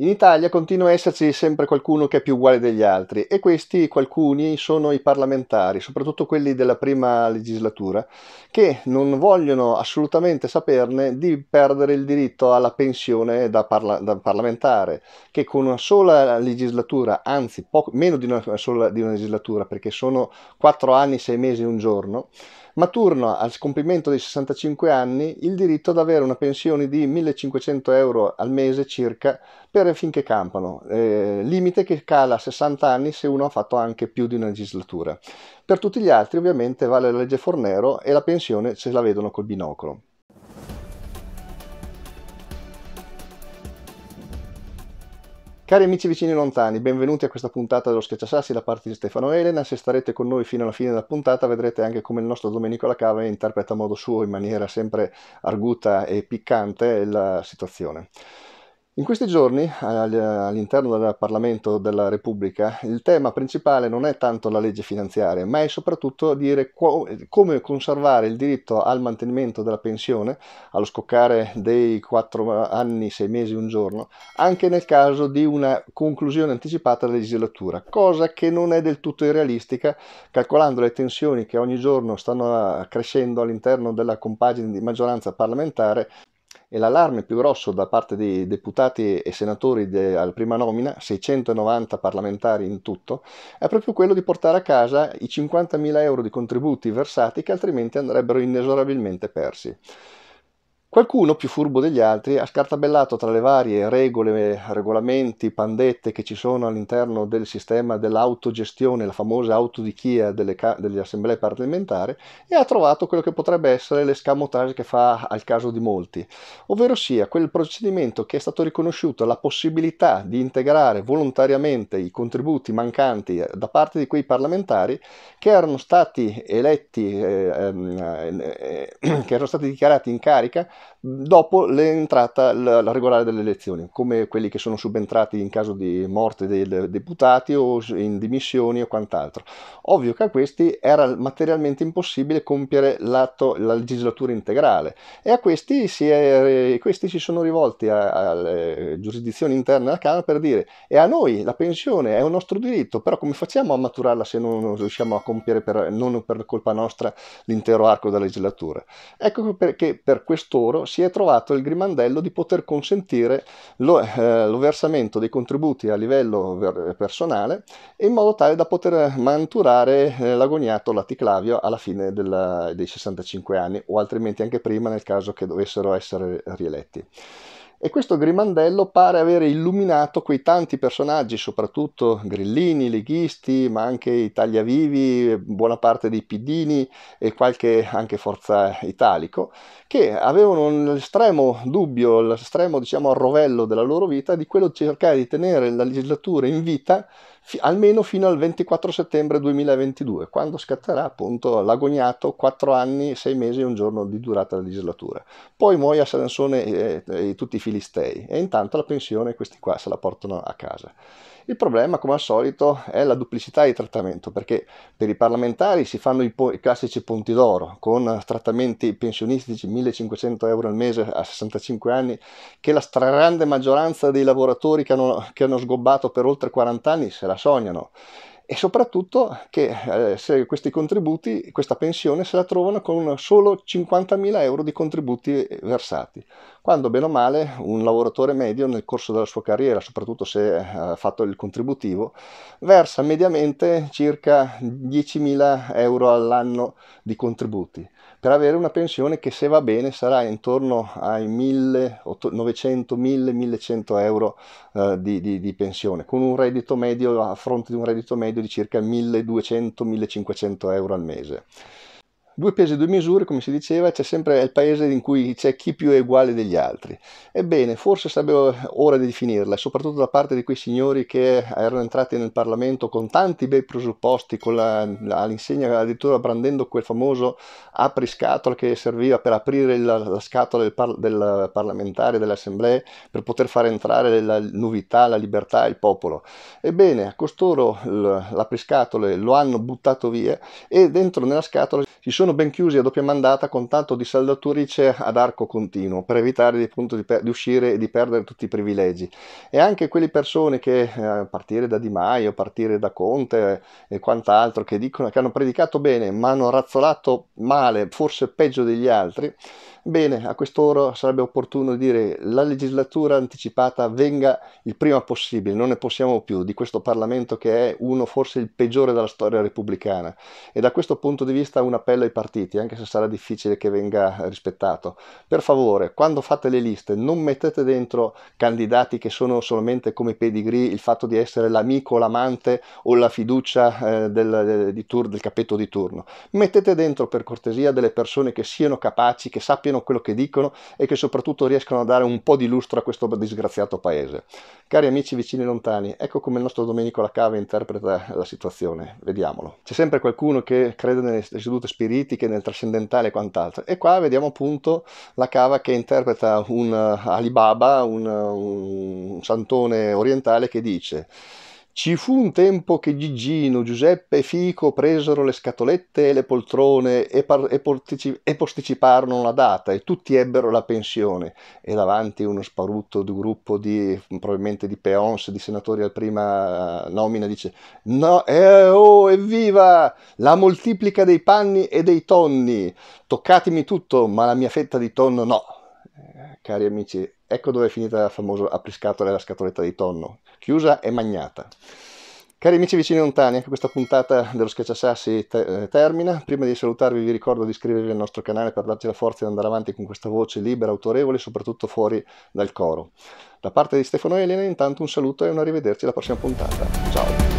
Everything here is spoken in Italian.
In Italia continua a esserci sempre qualcuno che è più uguale degli altri e questi qualcuni sono i parlamentari, soprattutto quelli della prima legislatura, che non vogliono assolutamente saperne di perdere il diritto alla pensione da, parla- da parlamentare, che con una sola legislatura, anzi poco, meno di una sola di una legislatura, perché sono 4 anni, 6 mesi e un giorno, maturna al compimento dei 65 anni il diritto ad avere una pensione di 1500 euro al mese circa per finché campano, eh, limite che cala a 60 anni se uno ha fatto anche più di una legislatura. Per tutti gli altri ovviamente vale la legge Fornero e la pensione se la vedono col binocolo. Cari amici vicini e lontani, benvenuti a questa puntata dello Schiacciassassi da parte di Stefano Elena. Se starete con noi fino alla fine della puntata vedrete anche come il nostro Domenico Lacave interpreta a modo suo, in maniera sempre arguta e piccante, la situazione. In questi giorni, all'interno del Parlamento della Repubblica, il tema principale non è tanto la legge finanziaria, ma è soprattutto dire come conservare il diritto al mantenimento della pensione, allo scoccare dei 4 anni, 6 mesi, un giorno, anche nel caso di una conclusione anticipata della legislatura, cosa che non è del tutto irrealistica, calcolando le tensioni che ogni giorno stanno crescendo all'interno della compagine di maggioranza parlamentare e l'allarme più grosso da parte dei deputati e senatori de, alla prima nomina, 690 parlamentari in tutto, è proprio quello di portare a casa i 50.000 euro di contributi versati che altrimenti andrebbero inesorabilmente persi. Qualcuno, più furbo degli altri, ha scartabellato tra le varie regole, regolamenti, pandette che ci sono all'interno del sistema dell'autogestione, la famosa autodichia delle, delle assemblee parlamentari, e ha trovato quello che potrebbe essere l'escamotage che fa al caso di molti, ovvero sia quel procedimento che è stato riconosciuto la possibilità di integrare volontariamente i contributi mancanti da parte di quei parlamentari che erano stati eletti, eh, ehm, eh, eh, che erano stati dichiarati in carica dopo l'entrata la regolare delle elezioni, come quelli che sono subentrati in caso di morte dei deputati o in dimissioni o quant'altro. Ovvio che a questi era materialmente impossibile compiere l'atto, la legislatura integrale e a questi si, è, questi si sono rivolti alle giurisdizioni interne della Camera per dire è a noi la pensione è un nostro diritto, però come facciamo a maturarla se non riusciamo a compiere per, non per colpa nostra l'intero arco della legislatura? Ecco perché per questo lavoro si è trovato il grimandello di poter consentire lo, eh, lo versamento dei contributi a livello ver- personale in modo tale da poter manturare eh, l'agognato laticlavio alla fine della, dei 65 anni o altrimenti anche prima nel caso che dovessero essere rieletti. E questo Grimandello pare avere illuminato quei tanti personaggi, soprattutto grillini, leghisti, ma anche Italiavivi, buona parte dei pidini e qualche anche forza italico, che avevano l'estremo dubbio, l'estremo diciamo arrovello della loro vita di quello di cercare di tenere la legislatura in vita fi- almeno fino al 24 settembre 2022, quando scatterà appunto l'agognato 4 anni, 6 mesi e un giorno di durata della legislatura. Poi muoia Sansone e, eh, e tutti i filistei e intanto la pensione questi qua se la portano a casa. Il problema, come al solito, è la duplicità di trattamento, perché per i parlamentari si fanno i, po- i classici punti d'oro, con trattamenti pensionistici 1500 euro al mese a 65 anni, che la stragrande maggioranza dei lavoratori che hanno, che hanno sgobbato per oltre 40 anni se la sognano e soprattutto che eh, se questi contributi, questa pensione se la trovano con solo 50.000 euro di contributi versati quando bene o male un lavoratore medio nel corso della sua carriera, soprattutto se eh, ha fatto il contributivo, versa mediamente circa 10.000 euro all'anno di contributi per avere una pensione che se va bene sarà intorno ai 1900 1100 euro eh, di, di, di, pensione, con un reddito medio a fronte di un reddito medio di circa 1200-1500 euro al mese due pesi e due misure, come si diceva, c'è sempre il paese in cui c'è chi più è uguale degli altri. Ebbene, forse sarebbe eh, ora di finirla, soprattutto da parte di quei signori che erano entrati nel Parlamento con tanti bei presupposti, all'insegna addirittura brandendo quel famoso apriscatola che serviva per aprire la, la scatola del, par, del parlamentare, dell'assemblea, per poter far entrare la novità, la libertà, il popolo. Ebbene, a costoro l'apriscatole lo hanno buttato via e dentro nella scatola ci sono sono ben chiusi a doppia mandata con tanto di saldatrice ad arco continuo per evitare appunto, di, per- di, uscire e di perdere tutti i privilegi e anche quelle persone che eh, partire da Di Maio, partire da Conte eh, e quant'altro che dicono che hanno predicato bene ma hanno razzolato male, forse peggio degli altri Bene, a quest'ora sarebbe opportuno dire la legislatura anticipata venga il prima possibile, non ne possiamo più di questo Parlamento che è uno forse il peggiore della storia repubblicana e da questo punto di vista un appello ai partiti, anche se sarà difficile che venga rispettato. Per favore, quando fate le liste non mettete dentro candidati che sono solamente come pedigree il fatto di essere l'amico, l'amante o la fiducia eh, del, di tur, del capetto di turno. Mettete dentro per cortesia delle persone che siano capaci, che sappiano facciano quello che dicono e che soprattutto riescano a dare un po' di lustro a questo disgraziato paese. Cari amici vicini e lontani, ecco come il nostro Domenico Lacava interpreta la situazione, vediamolo. C'è sempre qualcuno che crede nelle sedute spiritiche, nel trascendentale e quant'altro, e qua vediamo appunto la cava che interpreta un uh, Alibaba, un, uh, un santone orientale che dice ci fu un tempo che Gigino, Giuseppe e Fico presero le scatolette e le poltrone e, par- e, portici- e posticiparono la data e tutti ebbero la pensione e davanti uno sparuto di gruppo di probabilmente di peons, di senatori al prima eh, nomina dice no, eh, oh, evviva la moltiplica dei panni e dei tonni, toccatemi tutto ma la mia fetta di tonno no. Eh, cari amici, ecco dove è finita la famosa apriscatola e la scatoletta di tonno, chiusa e magnata. Cari amici vicini e lontani, anche ecco questa puntata dello Schiacciasassi te- eh, termina. Prima di salutarvi vi ricordo di iscrivervi al nostro canale per darci la forza di andare avanti con questa voce libera, autorevole e soprattutto fuori dal coro. Da parte di Stefano e Elena intanto un saluto e un arrivederci alla prossima puntata. Ciao!